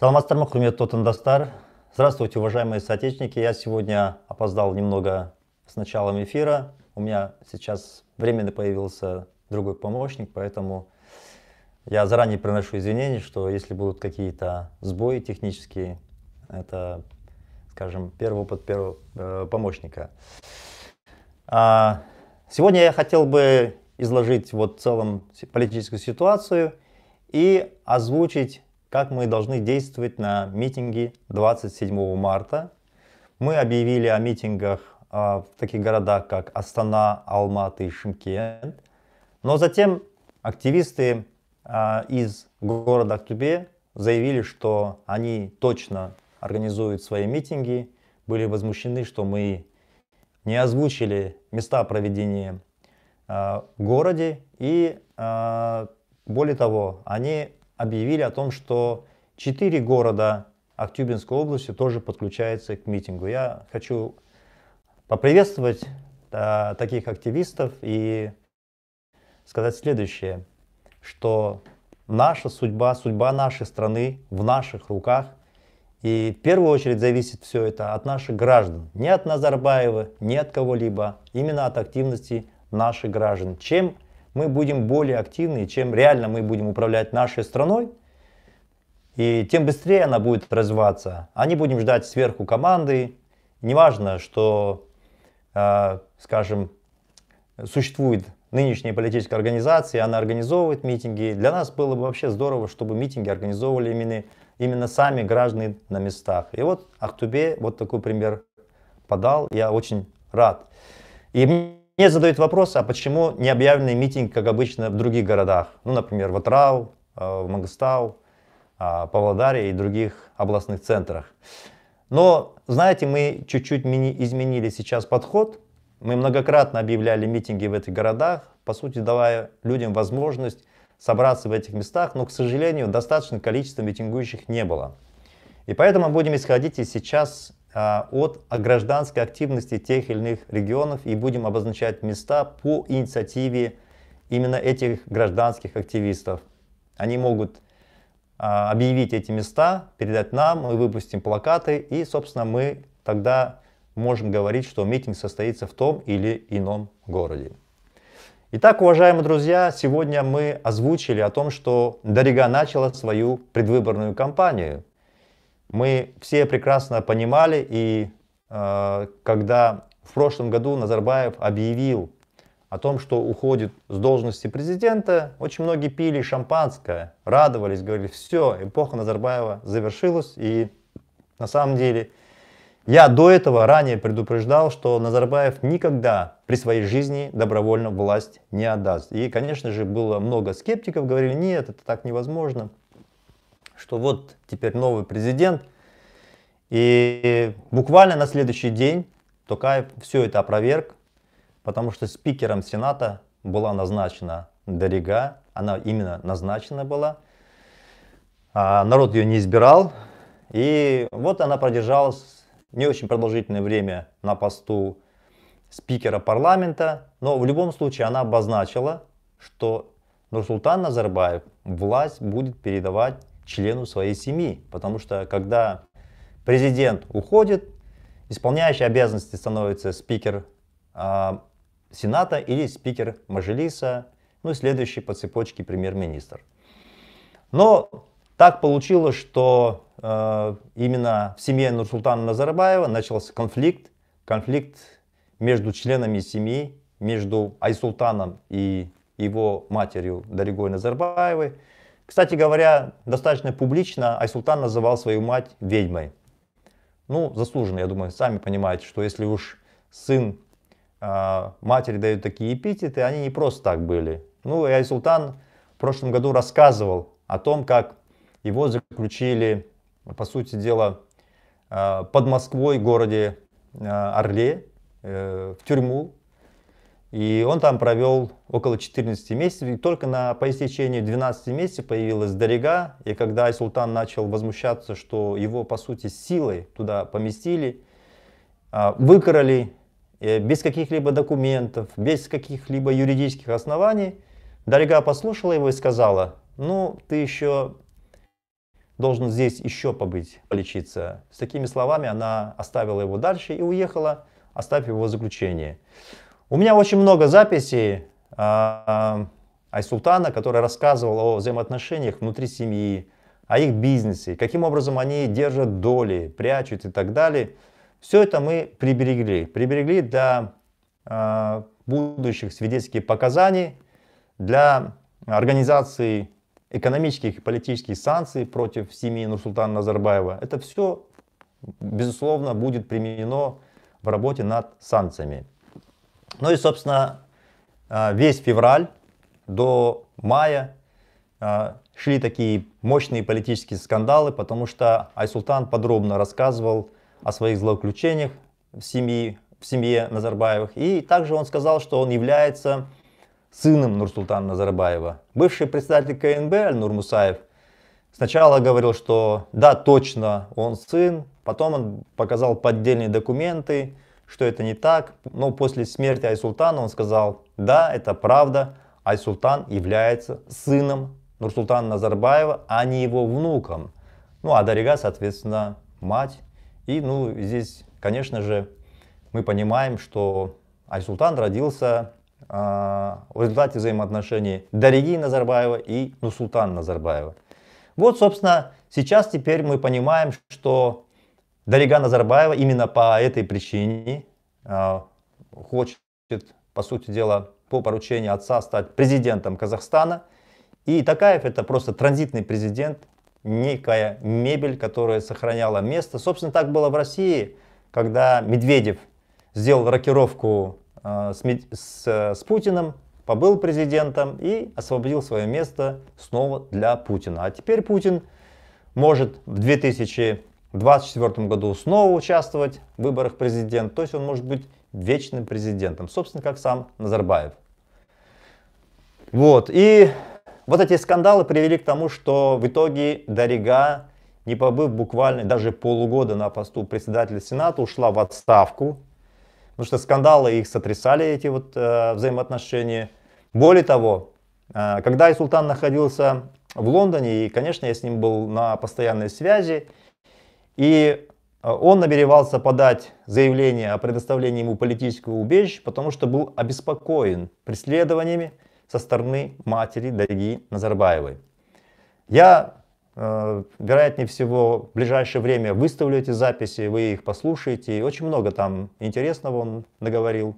Саламатсыздар ма құрметті здравствуйте уважаемые соотечественники я сегодня опоздал немного с началом эфира у меня сейчас временно появился другой помощник поэтому я заранее приношу извинения что если будут какие-то сбои технические это скажем первый опыт первого э, помощника а, сегодня я хотел бы изложить вот в целом политическую ситуацию и озвучить как мы должны действовать на митинге 27 марта. Мы объявили о митингах а, в таких городах, как Астана, Алматы и Шимкент. Но затем активисты а, из города Актюбе заявили, что они точно организуют свои митинги, были возмущены, что мы не озвучили места проведения а, в городе. И более того, они объявили о том, что четыре города Актюбинской области тоже подключаются к митингу. Я хочу поприветствовать а, таких активистов и сказать следующее, что наша судьба, судьба нашей страны в наших руках. И в первую очередь зависит все это от наших граждан. Не от Назарбаева, не от кого-либо. Именно от активности наших граждан. Чем мы будем более активны, чем реально мы будем управлять нашей страной, и тем быстрее она будет развиваться. А не будем ждать сверху команды. Неважно, что, э, скажем, существует нынешняя политическая организация, она организовывает митинги. Для нас было бы вообще здорово, чтобы митинги организовывали именно, именно сами граждане на местах. И вот Ахтубе вот такой пример подал. Я очень рад. И мне мне задают вопрос, а почему не объявленный митинг, как обычно, в других городах? Ну, например, в Атрау, э, в Магастау, а, Павлодаре и других областных центрах. Но, знаете, мы чуть-чуть изменили сейчас подход. Мы многократно объявляли митинги в этих городах, по сути, давая людям возможность собраться в этих местах, но, к сожалению, достаточно количества митингующих не было. И поэтому будем исходить из сейчас а, от гражданской активности тех или иных регионов и будем обозначать места по инициативе именно этих гражданских активистов. Они могут а, объявить эти места, передать нам, мы выпустим плакаты и, собственно, мы тогда можем говорить, что митинг состоится в том или ином городе. Итак, уважаемые друзья, сегодня мы озвучили о том, что Дорига начала свою предвыборную кампанию – мы все прекрасно понимали, и э, когда в прошлом году Назарбаев объявил о том, что уходит с должности президента, очень многие пили шампанское, радовались, говорили, все, эпоха Назарбаева завершилась, и на самом деле я до этого ранее предупреждал, что Назарбаев никогда при своей жизни добровольно власть не отдаст. И, конечно же, было много скептиков, говорили, нет, это так невозможно что вот теперь новый президент. И буквально на следующий день Токаев все это опроверг, потому что спикером Сената была назначена Дорига, она именно назначена была. А народ ее не избирал. И вот она продержалась не очень продолжительное время на посту спикера парламента, но в любом случае она обозначила, что Нурсултан Назарбаев власть будет передавать члену своей семьи. Потому что когда президент уходит, исполняющий обязанности становится спикер э, Сената или спикер Мажилиса, ну и следующий по цепочке премьер-министр. Но так получилось, что э, именно в семье Нурсултана Назарбаева начался конфликт, конфликт между членами семьи, между Айсултаном и его матерью дорогой Назарбаевой. Кстати говоря, достаточно публично Айсултан называл свою мать ведьмой. Ну, заслуженно, я думаю, сами понимаете, что если уж сын э, матери дают такие эпитеты, они не просто так были. Ну, и Айсултан в прошлом году рассказывал о том, как его заключили, по сути дела, э, под Москвой, в городе э, Орле, э, в тюрьму и он там провел около 14 месяцев, и только на, по истечении 12 месяцев появилась Дарига, и когда Айсултан начал возмущаться, что его, по сути, силой туда поместили, а, выкрали э, без каких-либо документов, без каких-либо юридических оснований, Дарига послушала его и сказала, ну, ты еще должен здесь еще побыть, полечиться. С такими словами она оставила его дальше и уехала, оставив его заключение. заключении. У меня очень много записей а, Айсултана, который рассказывал о взаимоотношениях внутри семьи, о их бизнесе, каким образом они держат доли, прячут и так далее. Все это мы приберегли. Приберегли для а, будущих свидетельских показаний, для организации экономических и политических санкций против семьи Нурсултана Назарбаева. Это все, безусловно, будет применено в работе над санкциями. Ну и, собственно, а, весь февраль до мая а, шли такие мощные политические скандалы, потому что Айсултан подробно рассказывал о своих злоключениях в семье, в семье Назарбаевых. И также он сказал, что он является сыном Нурсултана Назарбаева. Бывший председатель КНБ аль Мусаев сначала говорил, что да, точно, он сын. Потом он показал поддельные документы, что это не так. Но после смерти Айсултана он сказал, да, это правда, Айсултан является сыном Нурсултана Назарбаева, а не его внуком. Ну, а Дарига, соответственно, мать. И, ну, здесь, конечно же, мы понимаем, что Айсултан родился э, в результате взаимоотношений Дариги Назарбаева и Нурсултана Назарбаева. Вот, собственно, сейчас теперь мы понимаем, что Дарига Назарбаева именно по этой причине а, хочет, по сути дела, по поручению отца стать президентом Казахстана. И Такаев это просто транзитный президент, некая мебель, которая сохраняла место. Собственно, так было в России, когда Медведев сделал рокировку а, с, с, э, с Путиным, побыл президентом и освободил свое место снова для Путина. А теперь Путин может в 2000 в 2024 году снова участвовать в выборах президента. То есть он может быть вечным президентом. Собственно, как сам Назарбаев. Вот. И вот эти скандалы привели к тому, что в итоге Дарига, не побыв буквально даже полугода на посту председателя Сената, ушла в отставку. Потому что скандалы их сотрясали, эти вот э, взаимоотношения. Более того, э, когда Султан находился в Лондоне, и, конечно, я с ним был на постоянной связи, и э, он намеревался подать заявление о предоставлении ему политического убежища, потому что был обеспокоен преследованиями со стороны матери Дарьи Назарбаевой. Я, э, вероятнее всего, в ближайшее время выставлю эти записи, вы их послушаете. И очень много там интересного он наговорил.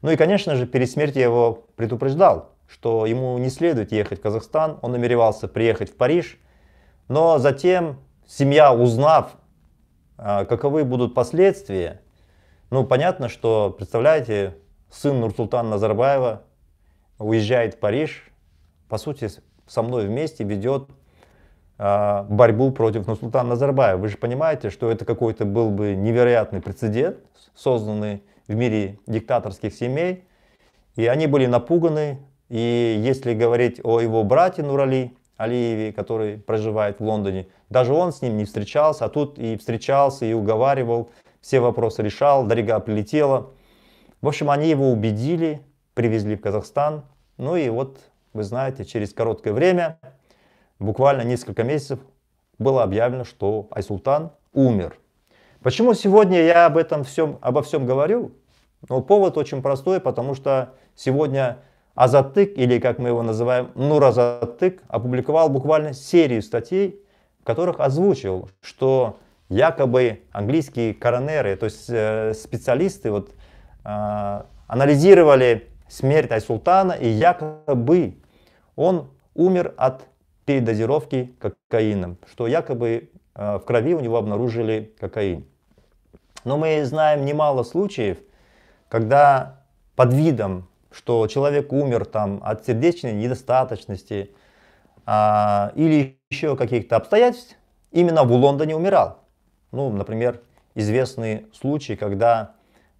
Ну и, конечно же, перед смертью я его предупреждал, что ему не следует ехать в Казахстан. Он намеревался приехать в Париж. Но затем семья, узнав а, каковы будут последствия? Ну, понятно, что, представляете, сын Нурсултана Назарбаева уезжает в Париж, по сути, со мной вместе ведет а, борьбу против Нурсултана Назарбаева. Вы же понимаете, что это какой-то был бы невероятный прецедент, созданный в мире диктаторских семей. И они были напуганы. И если говорить о его брате Нурали, Алиеве, который проживает в Лондоне. Даже он с ним не встречался, а тут и встречался, и уговаривал, все вопросы решал, Дарига прилетела. В общем, они его убедили, привезли в Казахстан. Ну и вот, вы знаете, через короткое время, буквально несколько месяцев, было объявлено, что Айсултан умер. Почему сегодня я об этом всем, обо всем говорю? Ну, повод очень простой, потому что сегодня а Затык или как мы его называем, Нур Затык опубликовал буквально серию статей, в которых озвучил, что якобы английские коронеры, то есть э, специалисты, вот, э, анализировали смерть Айсултана, и якобы он умер от передозировки кокаином, что якобы э, в крови у него обнаружили кокаин. Но мы знаем немало случаев, когда под видом что человек умер там, от сердечной недостаточности а, или еще каких-то обстоятельств, именно в Лондоне умирал. Ну, например, известный случай, когда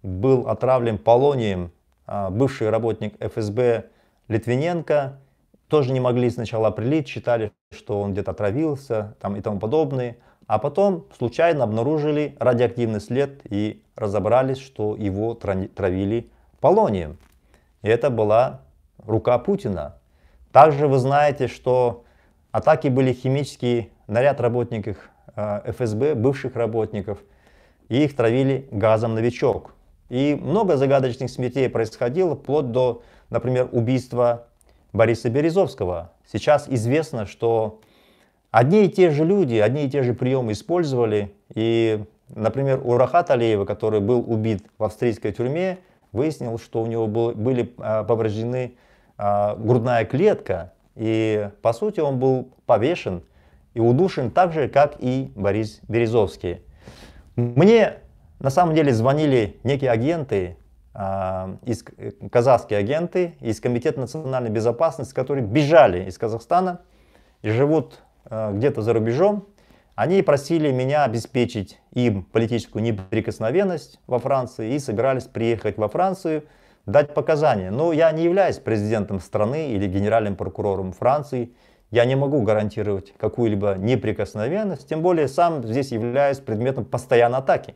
был отравлен полонием а, бывший работник ФСБ Литвиненко, тоже не могли сначала определить, считали, что он где-то отравился там, и тому подобное. А потом случайно обнаружили радиоактивный след и разобрались, что его травили полонием. И это была рука Путина. Также вы знаете, что атаки были химические на ряд работников э, ФСБ, бывших работников, и их травили газом «Новичок». И много загадочных смертей происходило, вплоть до, например, убийства Бориса Березовского. Сейчас известно, что одни и те же люди, одни и те же приемы использовали. И, например, у Рахат Алиева, который был убит в австрийской тюрьме, выяснил, что у него был, были а, повреждены а, грудная клетка, и по сути он был повешен и удушен так же, как и Борис Березовский. Мне на самом деле звонили некие агенты, а, из, казахские агенты из Комитета национальной безопасности, которые бежали из Казахстана и живут где-то за рубежом. Они просили меня обеспечить им политическую неприкосновенность во Франции и собирались приехать во Францию, дать показания. Но я не являюсь президентом страны или генеральным прокурором Франции. Я не могу гарантировать какую-либо неприкосновенность, тем более сам здесь являюсь предметом постоянной атаки.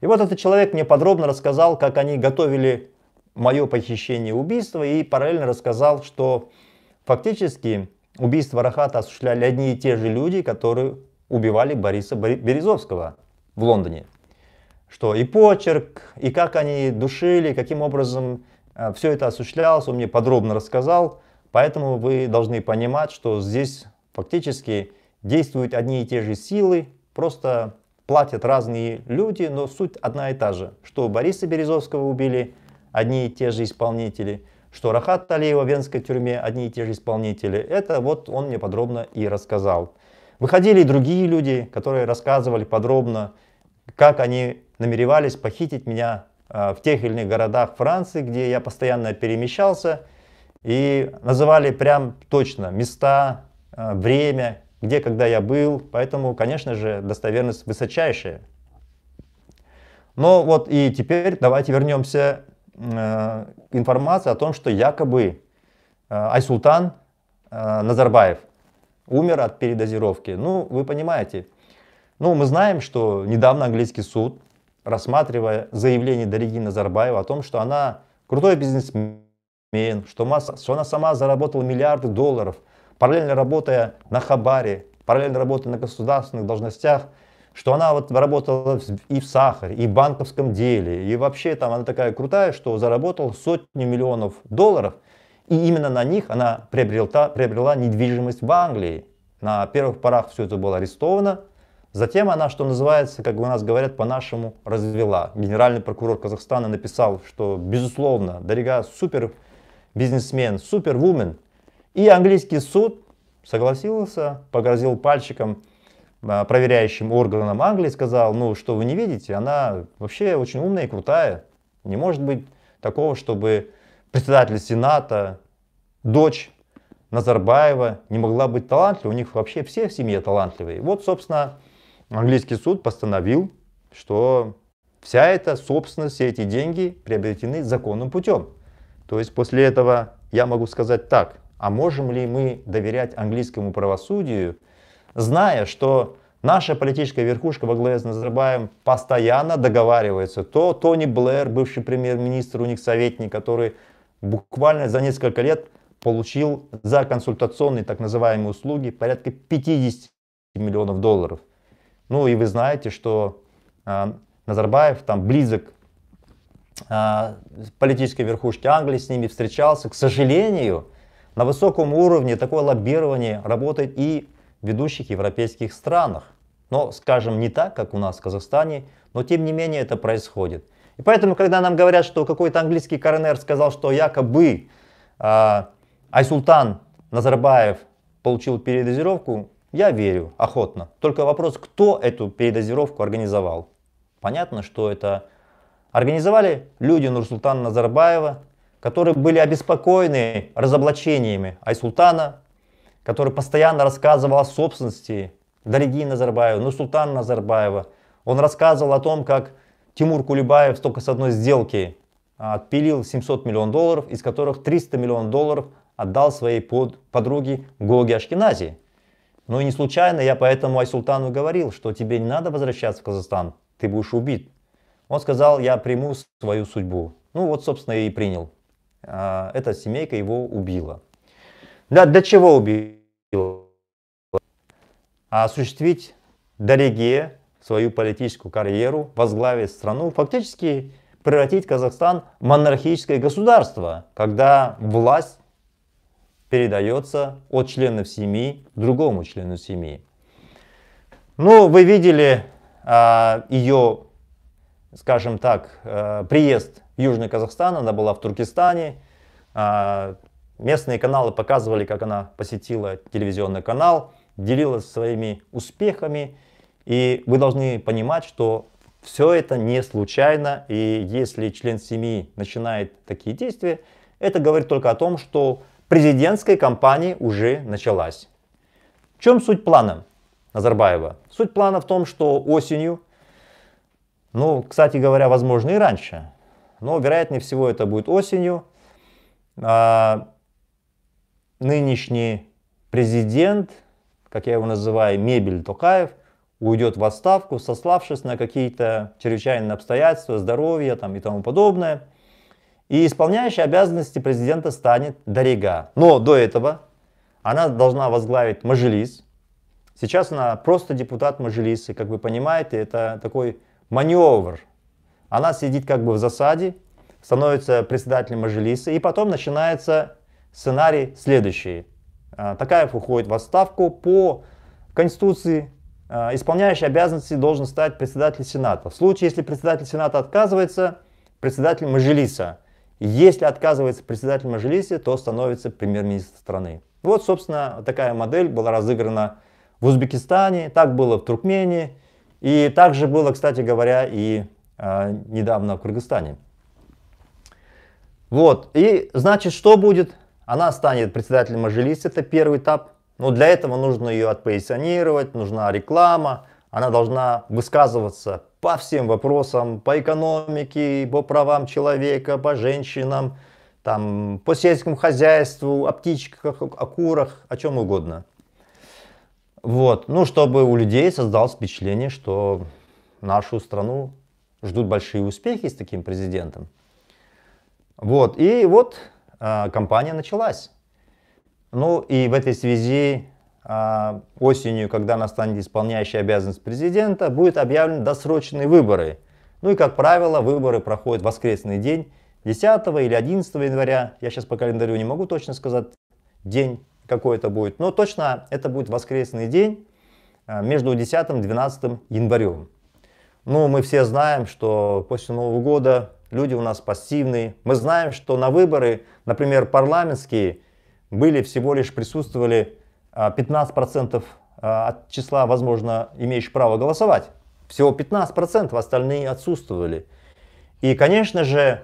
И вот этот человек мне подробно рассказал, как они готовили мое похищение и убийство, и параллельно рассказал, что фактически убийство Рахата осуществляли одни и те же люди, которые убивали Бориса Березовского в Лондоне. Что и почерк, и как они душили, каким образом э, все это осуществлялось, он мне подробно рассказал. Поэтому вы должны понимать, что здесь фактически действуют одни и те же силы, просто платят разные люди, но суть одна и та же. Что Бориса Березовского убили одни и те же исполнители, что Рахат Талиева в венской тюрьме одни и те же исполнители. Это вот он мне подробно и рассказал. Выходили и другие люди, которые рассказывали подробно, как они намеревались похитить меня а, в тех или иных городах Франции, где я постоянно перемещался, и называли прям точно места, а, время, где, когда я был, поэтому, конечно же, достоверность высочайшая. Но вот и теперь давайте вернемся э, к информации о том, что якобы а, Айсултан Назарбаев умер от передозировки. Ну, вы понимаете. Ну, мы знаем, что недавно английский суд, рассматривая заявление Дариги Назарбаева о том, что она крутой бизнесмен, что, масса, что она сама заработала миллиарды долларов, параллельно работая на Хабаре, параллельно работая на государственных должностях, что она вот работала и в сахаре, и в банковском деле, и вообще там она такая крутая, что заработала сотни миллионов долларов – и именно на них она приобрела, приобрела недвижимость в Англии. На первых порах все это было арестовано. Затем она, что называется, как у нас говорят по-нашему, развела. Генеральный прокурор Казахстана написал, что, безусловно, дорогая супер бизнесмен, супервумен. И английский суд согласился, погрозил пальчиком а, проверяющим органам Англии, сказал, ну, что вы не видите, она вообще очень умная и крутая. Не может быть такого, чтобы председатель Сената, дочь Назарбаева не могла быть талантливой. У них вообще все в семье талантливые. Вот, собственно, английский суд постановил, что вся эта собственность, все эти деньги приобретены законным путем. То есть после этого я могу сказать так, а можем ли мы доверять английскому правосудию, зная, что наша политическая верхушка во главе с Назарбаевым постоянно договаривается. То Тони Блэр, бывший премьер-министр, у них советник, который буквально за несколько лет получил за консультационные так называемые услуги порядка 50 миллионов долларов. Ну и вы знаете, что э, Назарбаев там близок э, политической верхушке Англии, с ними встречался. К сожалению, на высоком уровне такое лоббирование работает и в ведущих европейских странах. Но, скажем, не так, как у нас в Казахстане, но тем не менее это происходит. И поэтому, когда нам говорят, что какой-то английский коронер сказал, что якобы э, Айсултан Назарбаев получил передозировку, я верю охотно. Только вопрос, кто эту передозировку организовал. Понятно, что это организовали люди Нурсултана Назарбаева, которые были обеспокоены разоблачениями Айсултана, который постоянно рассказывал о собственности Дорогие Назарбаева, Нурсултана Назарбаева. Он рассказывал о том, как Тимур Кулибаев только с одной сделки а, отпилил 700 миллионов долларов, из которых 300 миллионов долларов отдал своей под, подруге Гоги Ашкенази. Ну и не случайно я поэтому Айсултану говорил, что тебе не надо возвращаться в Казахстан, ты будешь убит. Он сказал, я приму свою судьбу. Ну вот, собственно, и принял. А, эта семейка его убила. Да, для чего убила? Осуществить дорогие свою политическую карьеру, возглавить страну, фактически превратить Казахстан в монархическое государство, когда власть передается от членов семьи другому члену семьи. Ну, вы видели а, ее, скажем так, а, приезд в Южный Казахстан, она была в Туркестане. А, местные каналы показывали, как она посетила телевизионный канал, делилась своими успехами. И вы должны понимать, что все это не случайно, и если член семьи начинает такие действия, это говорит только о том, что президентская кампания уже началась. В чем суть плана Назарбаева? Суть плана в том, что осенью, ну, кстати говоря, возможно и раньше, но вероятнее всего это будет осенью, а, нынешний президент, как я его называю, Мебель Токаев, уйдет в отставку, сославшись на какие-то чрезвычайные обстоятельства, здоровье там, и тому подобное. И исполняющей обязанности президента станет Дарига. Но до этого она должна возглавить Мажилис. Сейчас она просто депутат Мажилисы, как вы понимаете, это такой маневр. Она сидит как бы в засаде, становится председателем мажилиса, и потом начинается сценарий следующий. А, Такаев уходит в отставку по Конституции а, исполняющий обязанности должен стать председатель Сената. В случае, если председатель Сената отказывается, председатель Мажилиса. Если отказывается председатель Мажилиса, то становится премьер-министр страны. Вот, собственно, такая модель была разыграна в Узбекистане, так было в Туркмении, и также было, кстати говоря, и э, недавно в Кыргызстане. Вот, и значит, что будет? Она станет председателем Мажилиса, это первый этап но для этого нужно ее отпозиционировать, нужна реклама, она должна высказываться по всем вопросам, по экономике, по правам человека, по женщинам, там, по сельскому хозяйству, о птичках, о курах, о чем угодно. Вот, ну, чтобы у людей создалось впечатление, что нашу страну ждут большие успехи с таким президентом. Вот, и вот э, компания началась. Ну и в этой связи а, осенью, когда настанет исполняющая обязанность президента, будут объявлены досрочные выборы. Ну и, как правило, выборы проходят в воскресный день, 10 или 11 января, я сейчас по календарю не могу точно сказать, день какой это будет, но точно это будет воскресный день а, между 10 и 12 январем. Ну, мы все знаем, что после Нового года люди у нас пассивные. Мы знаем, что на выборы, например, парламентские, были всего лишь присутствовали 15% а, а, от числа, возможно, имеющих право голосовать. Всего 15%, остальные отсутствовали. И, конечно же,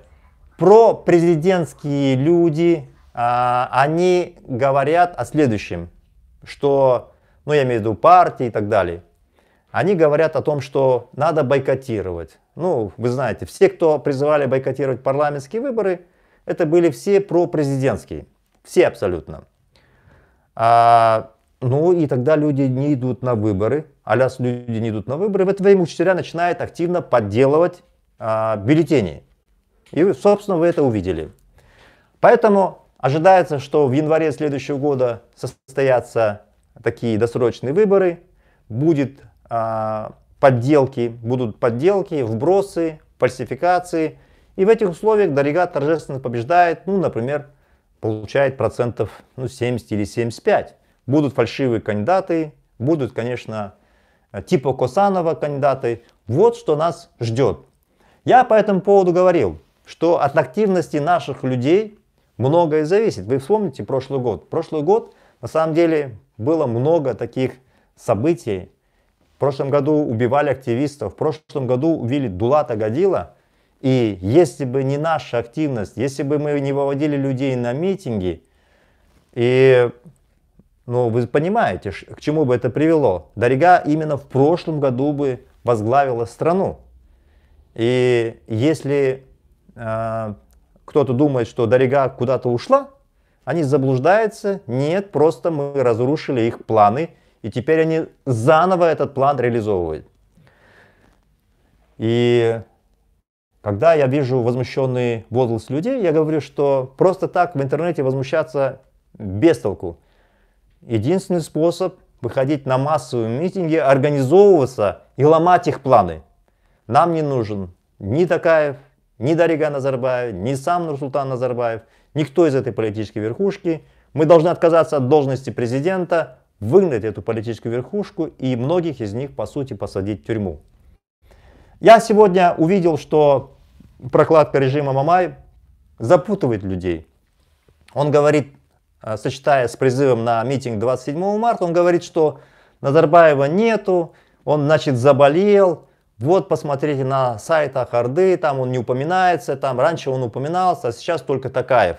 пропрезидентские люди, а, они говорят о следующем, что, ну я имею в виду партии и так далее, они говорят о том, что надо бойкотировать. Ну, вы знаете, все, кто призывали бойкотировать парламентские выборы, это были все пропрезидентские. Все абсолютно. А, ну и тогда люди не идут на выборы, а раз люди не идут на выборы, в это время учителя начинают активно подделывать а, бюллетени. И, собственно, вы это увидели. Поэтому ожидается, что в январе следующего года состоятся такие досрочные выборы, будет а, подделки, будут подделки, вбросы, фальсификации. И в этих условиях Дорига торжественно побеждает, ну, например, получает процентов ну, 70 или 75. Будут фальшивые кандидаты, будут, конечно, э, типа Косанова кандидаты. Вот что нас ждет. Я по этому поводу говорил, что от активности наших людей многое зависит. Вы вспомните прошлый год. Прошлый год, на самом деле, было много таких событий. В прошлом году убивали активистов, в прошлом году убили Дулата Гадила – и если бы не наша активность, если бы мы не выводили людей на митинги, и, ну, вы понимаете, к чему бы это привело. Дарига именно в прошлом году бы возглавила страну. И если э, кто-то думает, что Дарига куда-то ушла, они заблуждаются. Нет, просто мы разрушили их планы, и теперь они заново этот план реализовывают. И когда я вижу возмущенные возгласы людей, я говорю, что просто так в интернете возмущаться без толку. Единственный способ выходить на массовые митинги, организовываться и ломать их планы. Нам не нужен ни Такаев, ни Дарига Назарбаев, ни сам Нурсултан Назарбаев, никто из этой политической верхушки. Мы должны отказаться от должности президента, выгнать эту политическую верхушку и многих из них, по сути, посадить в тюрьму. Я сегодня увидел, что прокладка режима Мамай запутывает людей. Он говорит, э, сочетая с призывом на митинг 27 марта, он говорит, что Назарбаева нету, он, значит, заболел, вот посмотрите на сайтах Орды, там он не упоминается, там раньше он упоминался, а сейчас только Такаев.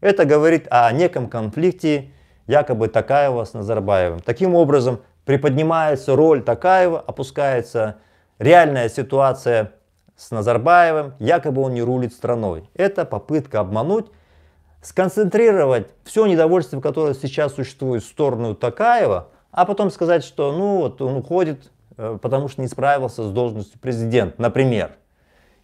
Это говорит о неком конфликте якобы Такаева с Назарбаевым. Таким образом, приподнимается роль Такаева, опускается реальная ситуация с Назарбаевым, якобы он не рулит страной. Это попытка обмануть, сконцентрировать все недовольство, которое сейчас существует, в сторону Такаева, а потом сказать, что ну вот он уходит, э, потому что не справился с должностью президента, например.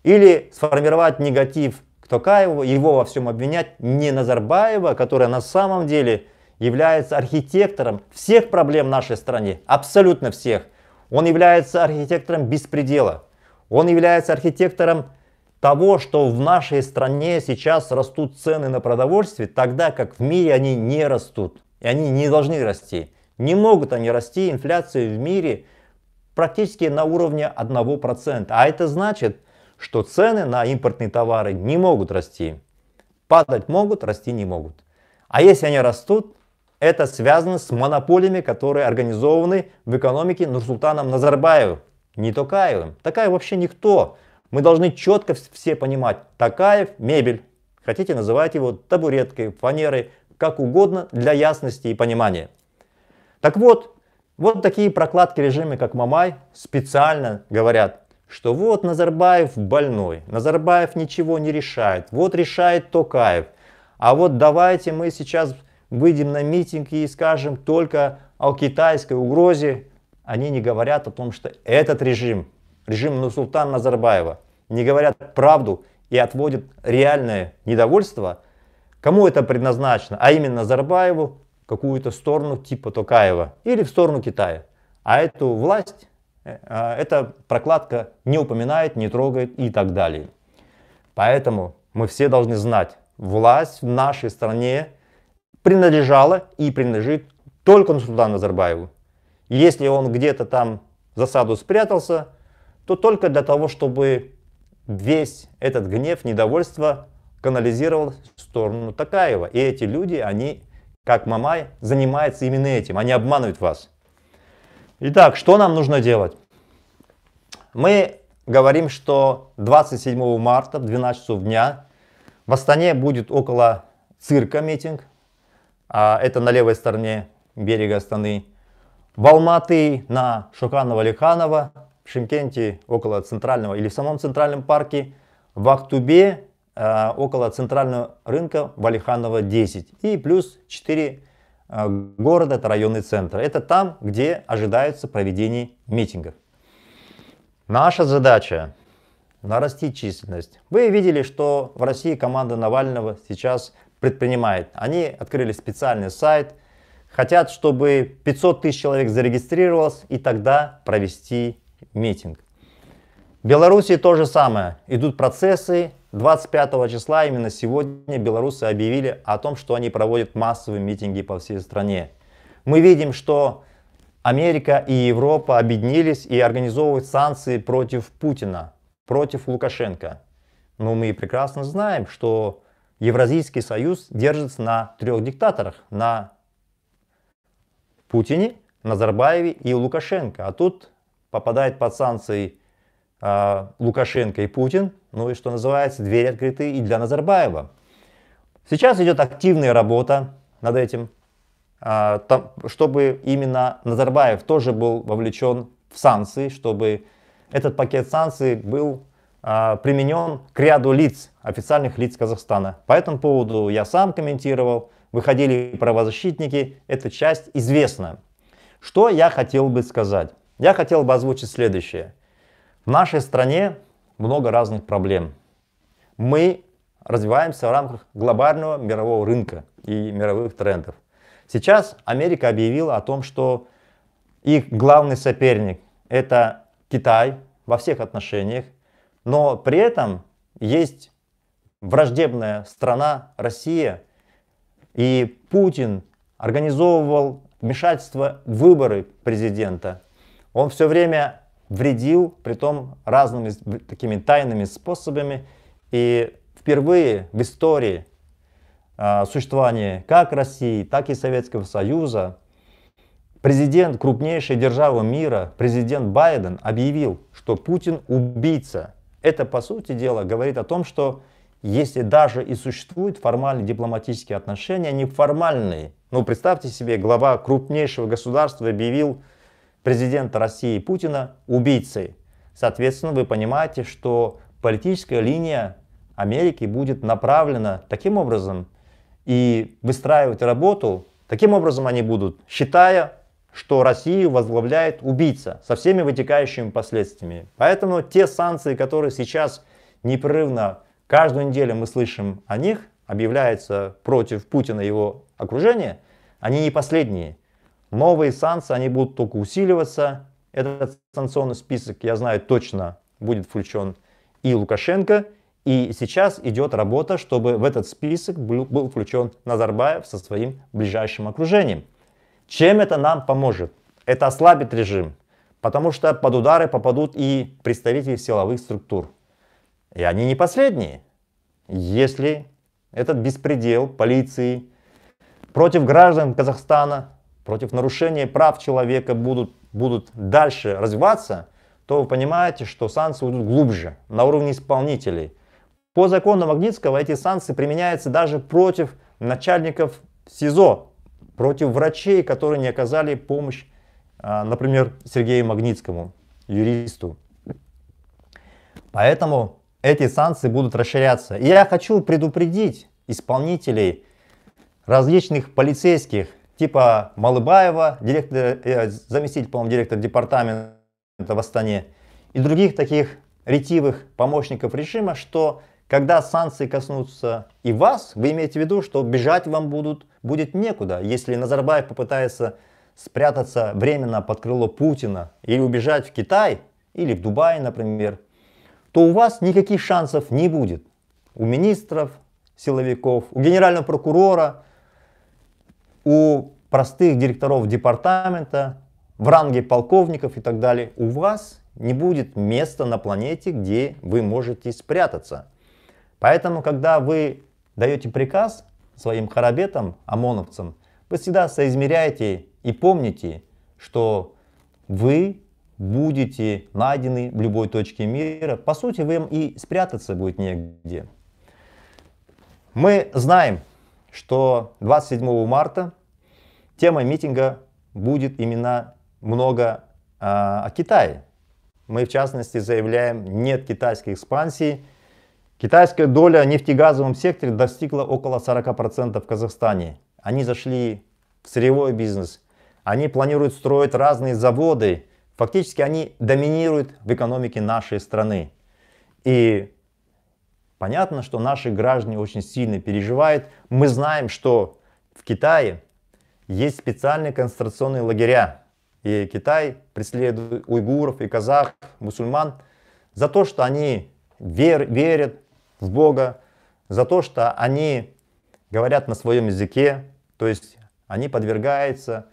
Или сформировать негатив к Токаеву, его во всем обвинять не Назарбаева, которая на самом деле является архитектором всех проблем в нашей стране, абсолютно всех. Он является архитектором беспредела. Он является архитектором того, что в нашей стране сейчас растут цены на продовольствие, тогда как в мире они не растут. И они не должны расти. Не могут они расти, инфляция в мире практически на уровне 1%. А это значит, что цены на импортные товары не могут расти. Падать могут, расти не могут. А если они растут, это связано с монополиями, которые организованы в экономике Нурсултаном Назарбаевым не Токаевым. Такая вообще никто. Мы должны четко все понимать, Такаев – мебель. Хотите, называть его табуреткой, фанерой, как угодно, для ясности и понимания. Так вот, вот такие прокладки режима, как Мамай, специально говорят, что вот Назарбаев больной, Назарбаев ничего не решает, вот решает Токаев. А вот давайте мы сейчас выйдем на митинг и скажем только о китайской угрозе они не говорят о том, что этот режим, режим нусултана Назарбаева, не говорят правду и отводят реальное недовольство, кому это предназначено, а именно Назарбаеву, какую-то сторону типа Токаева или в сторону Китая. А эту власть, э, э, эта прокладка не упоминает, не трогает и так далее. Поэтому мы все должны знать, власть в нашей стране принадлежала и принадлежит только нусултану Назарбаеву. Если он где-то там в засаду спрятался, то только для того, чтобы весь этот гнев, недовольство канализировал в сторону Такаева. И эти люди, они, как Мамай, занимаются именно этим. Они обманывают вас. Итак, что нам нужно делать? Мы говорим, что 27 марта в 12 часов дня в Астане будет около цирка митинг. А это на левой стороне берега Астаны в Алматы на Шуканова-Лиханова, в Шимкенте около Центрального или в самом Центральном парке, в Актубе э, около Центрального рынка Валиханова 10 и плюс 4 э, города, это районный центр. Это там, где ожидается проведение митингов. Наша задача нарастить численность. Вы видели, что в России команда Навального сейчас предпринимает. Они открыли специальный сайт – Хотят, чтобы 500 тысяч человек зарегистрировалось и тогда провести митинг. В Беларуси то же самое. Идут процессы. 25 числа, именно сегодня, белорусы объявили о том, что они проводят массовые митинги по всей стране. Мы видим, что Америка и Европа объединились и организовывают санкции против Путина, против Лукашенко. Но мы прекрасно знаем, что Евразийский союз держится на трех диктаторах, на Путине, Назарбаеве и Лукашенко. А тут попадает под санкции э, Лукашенко и Путин, ну и что называется, двери открыты и для Назарбаева. Сейчас идет активная работа над этим, э, там, чтобы именно Назарбаев тоже был вовлечен в санкции, чтобы этот пакет санкций был э, применен к ряду лиц, официальных лиц Казахстана. По этому поводу я сам комментировал, выходили правозащитники, эта часть известна. Что я хотел бы сказать? Я хотел бы озвучить следующее. В нашей стране много разных проблем. Мы развиваемся в рамках глобального мирового рынка и мировых трендов. Сейчас Америка объявила о том, что их главный соперник – это Китай во всех отношениях, но при этом есть враждебная страна Россия – и Путин организовывал вмешательство в выборы президента. Он все время вредил, при том разными такими тайными способами. И впервые в истории а, существования как России, так и Советского Союза президент крупнейшей державы мира, президент Байден, объявил, что Путин убийца. Это, по сути дела, говорит о том, что если даже и существуют формальные дипломатические отношения, они формальные. Ну, представьте себе, глава крупнейшего государства объявил президента России Путина убийцей. Соответственно, вы понимаете, что политическая линия Америки будет направлена таким образом и выстраивать работу, таким образом они будут, считая, что Россию возглавляет убийца со всеми вытекающими последствиями. Поэтому те санкции, которые сейчас непрерывно Каждую неделю мы слышим о них, объявляется против Путина и его окружение. Они не последние. Новые санкции, они будут только усиливаться. Этот санкционный список, я знаю точно, будет включен и Лукашенко, и сейчас идет работа, чтобы в этот список был включен Назарбаев со своим ближайшим окружением. Чем это нам поможет? Это ослабит режим, потому что под удары попадут и представители силовых структур. И они не последние. Если этот беспредел полиции против граждан Казахстана, против нарушения прав человека будут, будут дальше развиваться, то вы понимаете, что санкции будут глубже, на уровне исполнителей. По закону Магнитского эти санкции применяются даже против начальников СИЗО, против врачей, которые не оказали помощь, а, например, Сергею Магнитскому, юристу. Поэтому эти санкции будут расширяться. И я хочу предупредить исполнителей различных полицейских, типа Малыбаева, директор, э, заместитель, по-моему, директор департамента в Астане, и других таких ретивых помощников режима, что когда санкции коснутся и вас, вы имеете в виду, что бежать вам будут, будет некуда, если Назарбаев попытается спрятаться временно под крыло Путина или убежать в Китай или в Дубай, например, то у вас никаких шансов не будет. У министров, силовиков, у генерального прокурора, у простых директоров департамента, в ранге полковников и так далее. У вас не будет места на планете, где вы можете спрятаться. Поэтому, когда вы даете приказ своим харабетам, ОМОНовцам, вы всегда соизмеряете и помните, что вы будете найдены в любой точке мира, по сути, вам и спрятаться будет негде. Мы знаем, что 27 марта тема митинга будет именно много э, о Китае. Мы, в частности, заявляем «нет китайской экспансии», Китайская доля в нефтегазовом секторе достигла около 40% в Казахстане. Они зашли в сырьевой бизнес. Они планируют строить разные заводы, Фактически они доминируют в экономике нашей страны. И понятно, что наши граждане очень сильно переживают. Мы знаем, что в Китае есть специальные концентрационные лагеря. И Китай преследует уйгуров и казах, мусульман за то, что они вер, верят в Бога, за то, что они говорят на своем языке, то есть они подвергаются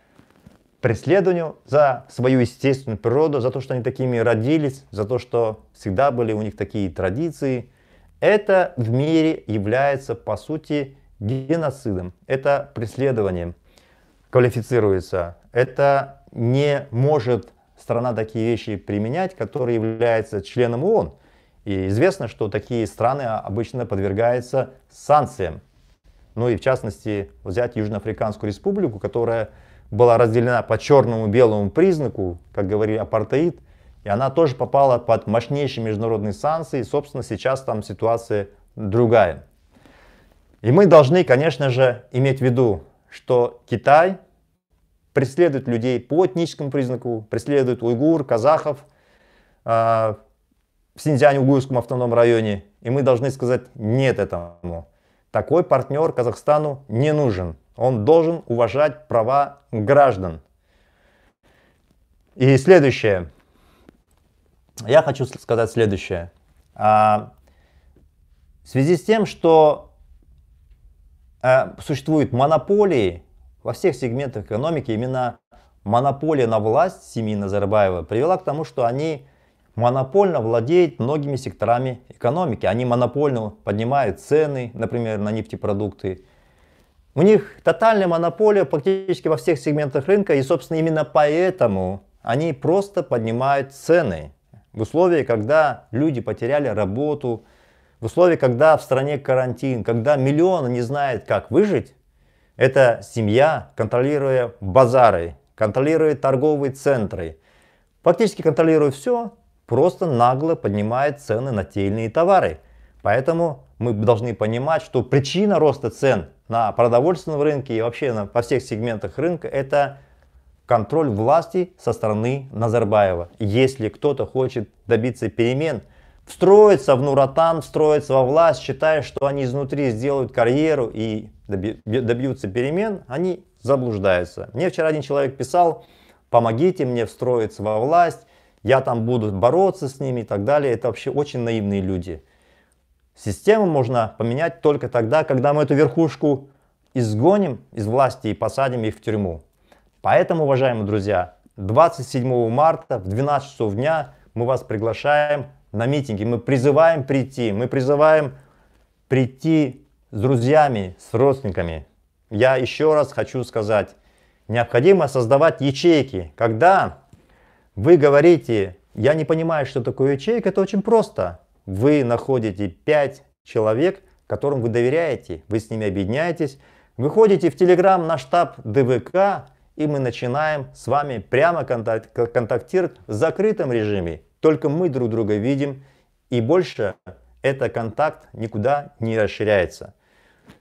преследованию за свою естественную природу, за то, что они такими родились, за то, что всегда были у них такие традиции. Это в мире является, по сути, геноцидом. Это преследование квалифицируется. Это не может страна такие вещи применять, которая является членом ООН. И известно, что такие страны обычно подвергаются санкциям. Ну и в частности взять Южноафриканскую республику, которая была разделена по черному белому признаку, как говорили апартеид, и она тоже попала под мощнейшие международные санкции, и, собственно, сейчас там ситуация другая. И мы должны, конечно же, иметь в виду, что Китай преследует людей по этническому признаку, преследует уйгур, казахов э, в Синьцзянь-Уйгурском автономном районе. И мы должны сказать нет этому. Такой партнер Казахстану не нужен. Он должен уважать права граждан. И следующее. Я хочу сказать следующее. А, в связи с тем, что а, существуют монополии во всех сегментах экономики, именно монополия на власть семьи Назарбаева привела к тому, что они монопольно владеют многими секторами экономики. Они монопольно поднимают цены, например, на нефтепродукты, у них тотальная монополия практически во всех сегментах рынка, и, собственно, именно поэтому они просто поднимают цены в условии, когда люди потеряли работу, в условии, когда в стране карантин, когда миллионы не знают, как выжить, эта семья, контролируя базары, контролируя торговые центры, фактически контролируя все, просто нагло поднимает цены на те или иные товары – Поэтому мы должны понимать, что причина роста цен на продовольственном рынке и вообще на, по всех сегментах рынка это контроль власти со стороны Назарбаева. Если кто-то хочет добиться перемен, встроиться в Нуратан, встроиться во власть, считая, что они изнутри сделают карьеру и добьются перемен, они заблуждаются. Мне вчера один человек писал, помогите мне встроиться во власть, я там буду бороться с ними и так далее. Это вообще очень наивные люди. Систему можно поменять только тогда, когда мы эту верхушку изгоним из власти и посадим их в тюрьму. Поэтому, уважаемые друзья, 27 марта в 12 часов дня мы вас приглашаем на митинги, мы призываем прийти, мы призываем прийти с друзьями, с родственниками. Я еще раз хочу сказать, необходимо создавать ячейки. Когда вы говорите, я не понимаю, что такое ячейка, это очень просто вы находите 5 человек, которым вы доверяете, вы с ними объединяетесь, выходите в Телеграм на штаб ДВК, и мы начинаем с вами прямо контактировать в закрытом режиме. Только мы друг друга видим, и больше этот контакт никуда не расширяется.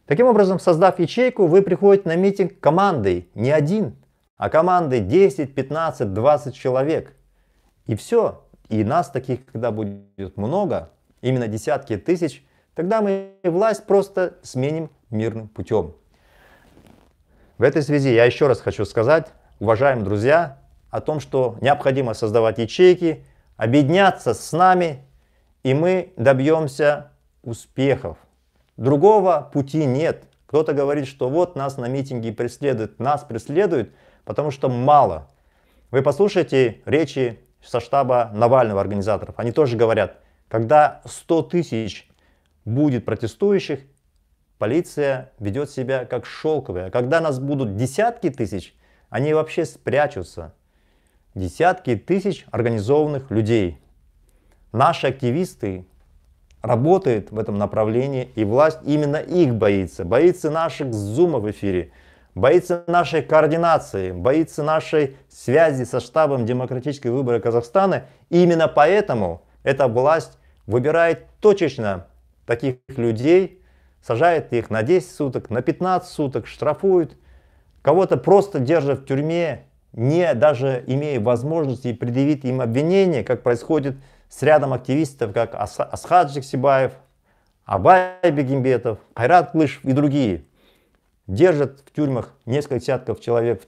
Таким образом, создав ячейку, вы приходите на митинг командой, не один, а командой 10, 15, 20 человек. И все. И нас таких, когда будет много, именно десятки тысяч, тогда мы власть просто сменим мирным путем. В этой связи я еще раз хочу сказать, уважаемые друзья, о том, что необходимо создавать ячейки, объединяться с нами, и мы добьемся успехов. Другого пути нет. Кто-то говорит, что вот нас на митинге преследуют, нас преследуют, потому что мало. Вы послушайте речи со штаба Навального организаторов. Они тоже говорят, когда 100 тысяч будет протестующих, полиция ведет себя как шелковая. А когда нас будут десятки тысяч, они вообще спрячутся. Десятки тысяч организованных людей. Наши активисты работают в этом направлении, и власть именно их боится. Боится наших зумов в эфире, боится нашей координации, боится нашей связи со штабом демократической выборы Казахстана. И именно поэтому эта власть выбирает точечно таких людей, сажает их на 10 суток, на 15 суток, штрафует, кого-то просто держат в тюрьме, не даже имея возможности предъявить им обвинение, как происходит с рядом активистов, как Асхат Жексибаев, Абай Бегимбетов, Айрат Клыш и другие. Держат в тюрьмах несколько десятков человек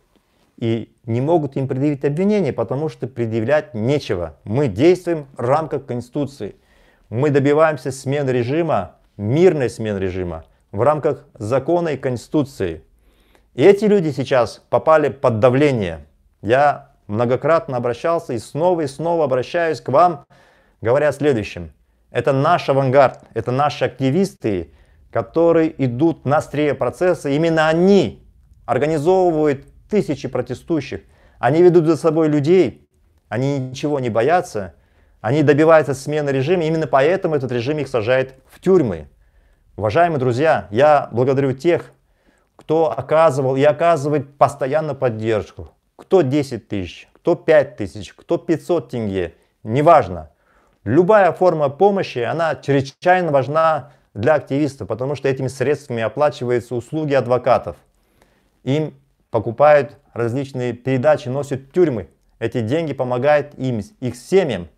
и не могут им предъявить обвинение, потому что предъявлять нечего. Мы действуем в рамках Конституции мы добиваемся смен режима, мирной смен режима, в рамках закона и конституции. И эти люди сейчас попали под давление. Я многократно обращался и снова и снова обращаюсь к вам, говоря о следующем. Это наш авангард, это наши активисты, которые идут на острие процесса. Именно они организовывают тысячи протестующих. Они ведут за собой людей, они ничего не боятся. Они добиваются смены режима, именно поэтому этот режим их сажает в тюрьмы. Уважаемые друзья, я благодарю тех, кто оказывал и оказывает постоянно поддержку. Кто 10 тысяч, кто 5 тысяч, кто 500 тенге, неважно. Любая форма помощи, она чрезвычайно важна для активиста, потому что этими средствами оплачиваются услуги адвокатов. Им покупают различные передачи, носят тюрьмы. Эти деньги помогают им, их семьям.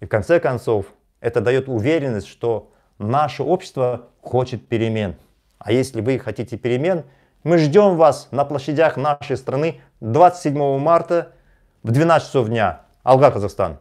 И в конце концов, это дает уверенность, что наше общество хочет перемен. А если вы хотите перемен, мы ждем вас на площадях нашей страны 27 марта в 12 часов дня. Алга, Казахстан.